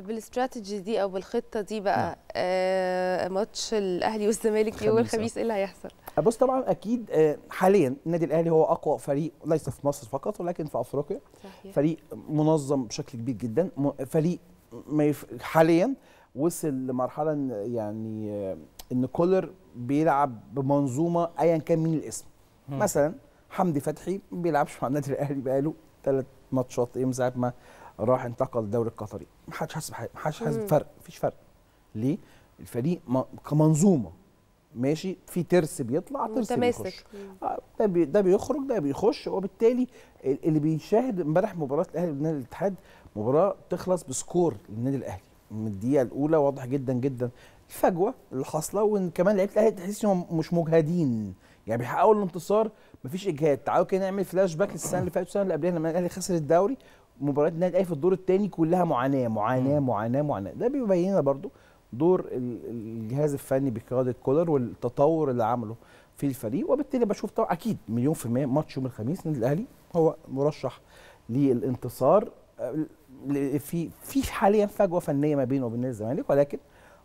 طب بالاستراتيجي دي او بالخطه دي بقى نعم. آه ماتش الاهلي والزمالك يوم الخميس ايه اللي هيحصل؟ أه، بص طبعا اكيد آه، حاليا النادي الاهلي هو اقوى فريق ليس في مصر فقط ولكن في افريقيا صحيح. فريق منظم بشكل كبير جدا فريق حاليا وصل لمرحله يعني آه، ان كولر بيلعب بمنظومه ايا كان مين الاسم مثلا حمدي فتحي ما بيلعبش مع النادي الاهلي بقاله ثلاث ماتشات من ساعه ما راح انتقل الدوري القطري ما حدش حاسب ما حدش حاسب فرق مفيش فرق ليه الفريق كمنظومه ماشي في ترس بيطلع ترس بيخش آه، ده بي ده بيخرج ده بيخش وبالتالي اللي بيشاهد امبارح مباراه الاهلي والنادي الاتحاد مباراه تخلص بسكور للنادي الاهلي من الدقيقه الاولى واضح جدا جدا الفجوه اللي حاصله وان كمان لعيبه الاهلي تحس انهم مش مجهدين يعني بيحققوا الانتصار مفيش اجهاد تعالوا كده نعمل فلاش باك للسنه اللي فاتت والسنه اللي قبلها لما الاهلي خسر الدوري مباريات النادي الاهلي في الدور الثاني كلها معاناه معاناه معاناه معاناه ده بيبين لنا برضو دور الجهاز الفني بقياده كولر والتطور اللي عمله في الفريق وبالتالي بشوف طبعا اكيد مليون في الميه ماتش يوم الخميس النادي الاهلي هو مرشح للانتصار آه، في في حاليا فجوه فنيه ما بينه وبين الزمالك ولكن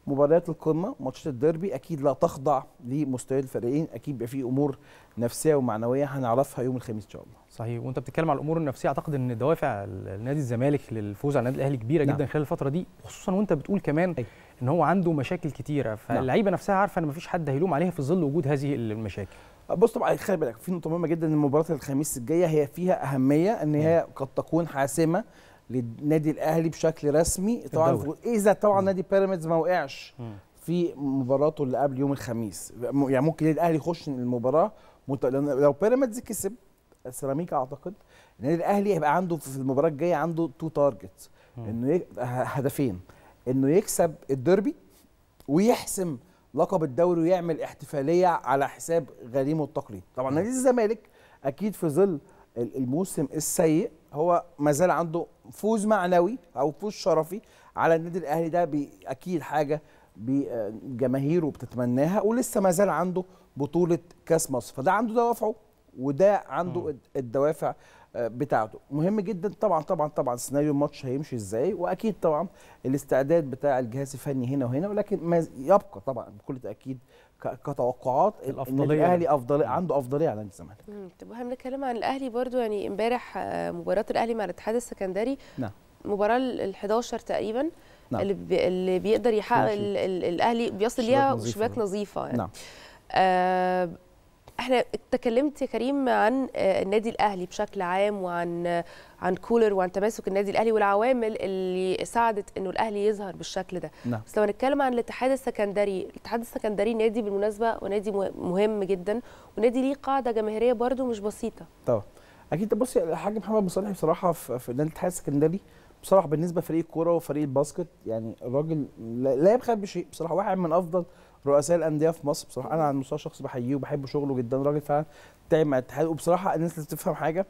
مباريات القمه ماتشات الديربي اكيد لا تخضع لمستويات الفريقين اكيد بيبقى في امور نفسيه ومعنويه هنعرفها يوم الخميس ان شاء الله صحيح وانت بتتكلم على الامور النفسيه اعتقد ان دوافع نادي الزمالك للفوز على النادي الاهلي كبيره نعم. جدا خلال الفتره دي خصوصا وانت بتقول كمان أي. ان هو عنده مشاكل كتيره نعم. فاللعيبه نفسها عارفه ان مفيش حد هيلوم عليها في ظل وجود هذه المشاكل بص طبعا خلي بالك في نقطه مهمه جدا ان مباراه الخميس الجايه هي فيها اهميه ان هي نعم. قد تكون حاسمه للنادي الاهلي بشكل رسمي طبعا اذا طبعا م. نادي بيراميدز ما وقعش في مباراته اللي قبل يوم الخميس يعني ممكن الاهلي يخش المباراه لو بيراميدز كسب سيراميكا اعتقد النادي الاهلي هيبقى عنده في المباراه الجايه عنده تو تارجت انه هدفين انه يكسب الديربي ويحسم لقب الدوري ويعمل احتفاليه على حساب غريمه التقليد طبعا نادي الزمالك اكيد في ظل الموسم السيء هو ما زال عنده فوز معنوي او فوز شرفي على النادي الاهلي ده اكيد حاجه جماهيره بتتمناها ولسه ما زال عنده بطوله كاس مصر فده عنده دوافعه وده عنده م. الدوافع آه، بتاعته مهم جدا طبعا طبعا طبعا سيناريو الماتش هيمشي ازاي واكيد طبعا الاستعداد بتاع الجهاز الفني هنا وهنا ولكن ما يبقى طبعا بكل تاكيد كتوقعات الافضليه إن الاهلي افضل عنده افضليه على الزمالك طب هنتكلم عن الاهلي برضو يعني امبارح آه، مباراه الاهلي مع الاتحاد السكندري نعم مباراه ال 11 تقريبا نعم. اللي, اللي بيقدر يحقق الاهلي بيصل ليها شباك نظيفه يعني نعم آه احنا تكلمت يا كريم عن آه، النادي الاهلي بشكل عام وعن آه، عن كولر وعن تماسك النادي الاهلي والعوامل اللي ساعدت انه الاهلي يظهر بالشكل ده نعم. بس لو هنتكلم عن الاتحاد السكندري الاتحاد السكندري نادي بالمناسبه ونادي مهم جدا ونادي ليه قاعده جماهيريه برده مش بسيطه طبعا اكيد بصي الحاج محمد مصالح بصراحه في نادي الاتحاد السكندري بصراحه بالنسبه لفريق الكوره وفريق الباسكت يعني الراجل لا يبخل بشيء بصراحه واحد من افضل رؤساء الانديه في مصر بصراحه انا على المستوى الشخصي بحييه وبحب شغله جدا راجل فعلا تعب مع الاتحاد وبصراحه الناس لازم تفهم حاجه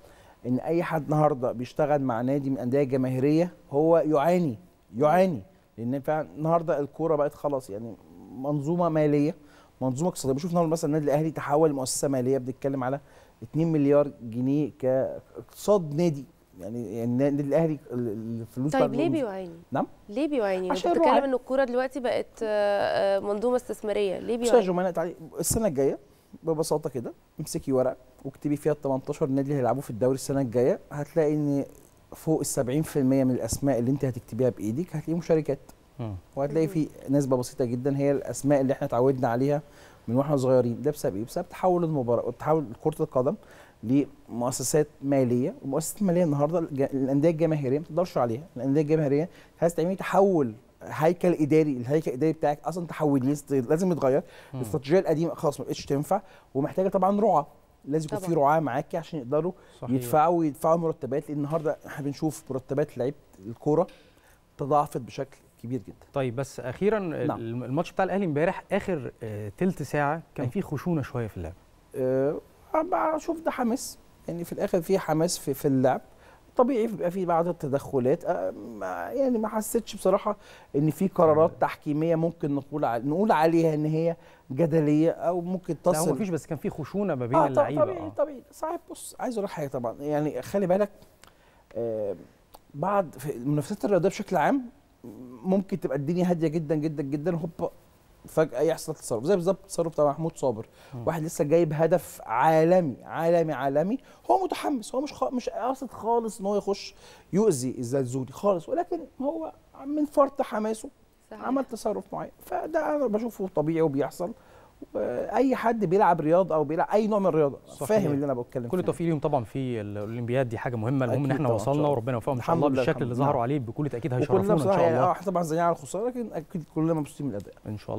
ان اي حد النهارده بيشتغل مع نادي من الانديه الجماهيريه هو يعاني يعاني لان فعلا النهارده الكوره بقت خلاص يعني منظومه ماليه منظومه اقتصاديه بشوف النهارده مثلا النادي الاهلي تحول لمؤسسه ماليه بنتكلم على 2 مليار جنيه كاقتصاد نادي يعني يعني النادي الاهلي الفلوس طيب ليه بيعاني؟ نعم ليه بيعاني؟ عشان بتتكلم ان الكوره دلوقتي بقت آه، آه، منظومه استثماريه ليه بيعاني؟ استاذ جمانة تعالي السنه الجايه ببساطه كده امسكي ورقه واكتبي فيها ال 18 نادي اللي هيلعبوا في الدوري السنه الجايه هتلاقي ان فوق ال 70% من الاسماء اللي انت هتكتبيها بايدك هتلاقي مشاركات وهتلاقي في نسبه بسيطه جدا هي الاسماء اللي احنا اتعودنا عليها من واحنا صغيرين ده بسبب ايه؟ بسبب تحول المباراه تحول كره القدم لمؤسسات ماليه والمؤسسات الماليه النهارده الانديه الجماهيريه ما تقدرش عليها الانديه الجماهيريه عايز تعملي تحول هيكل اداري الهيكل الاداري بتاعك اصلا تحولي لازم يتغير الاستراتيجيه القديمه خلاص ما بقتش تنفع ومحتاجه طبعا رعاه لازم يكون في رعاه معاكي عشان يقدروا صحيح. يدفعوا ويدفعوا مرتبات لان النهارده احنا بنشوف مرتبات لعيبه الكوره تضاعفت بشكل كبير جدا طيب بس اخيرا نعم. الماتش بتاع الاهلي امبارح اخر ثلث آه، ساعه كان أيوه. في خشونه شويه في اللعب أه بشوف ده حماس يعني في الاخر في حماس في, في اللعب طبيعي بيبقى في بعض التدخلات يعني ما حسيتش بصراحه ان في قرارات تحكيميه ممكن نقول نقول عليها ان هي جدليه او ممكن تصل لا مفيش بس كان في خشونه ما بين آه اللعيبه طبيعي آه. طبيعي صعب بص عايز اقول حاجه طبعا يعني خلي بالك آه بعد في المنافسات الرياضيه بشكل عام ممكن تبقى الدنيا هاديه جدا جدا جدا هوبا فجاه يحصل تصرف زي بالظبط التصرف بتاع محمود صابر واحد لسه جايب هدف عالمي عالمي عالمي هو متحمس هو مش خ... مش قاصد خالص ان هو يخش يؤذي الزلزولي خالص ولكن هو من فرط حماسه صحيح. عمل تصرف معين فده انا بشوفه طبيعي وبيحصل آه، اي حد بيلعب رياضه او بيلعب اي نوع من الرياضه فاهم اللي انا بتكلم كل التوفيق ليهم طبعا في الاولمبياد دي حاجه مهمه المهم ان احنا وصلنا وربنا يوفقهم أه، ان شاء الله بالشكل اللي ظهروا عليه بكل تاكيد هيشرفونا ان شاء الله كلنا طبعا زعلانين على الخساره لكن اكيد كلنا مبسوطين من الاداء ان شاء الله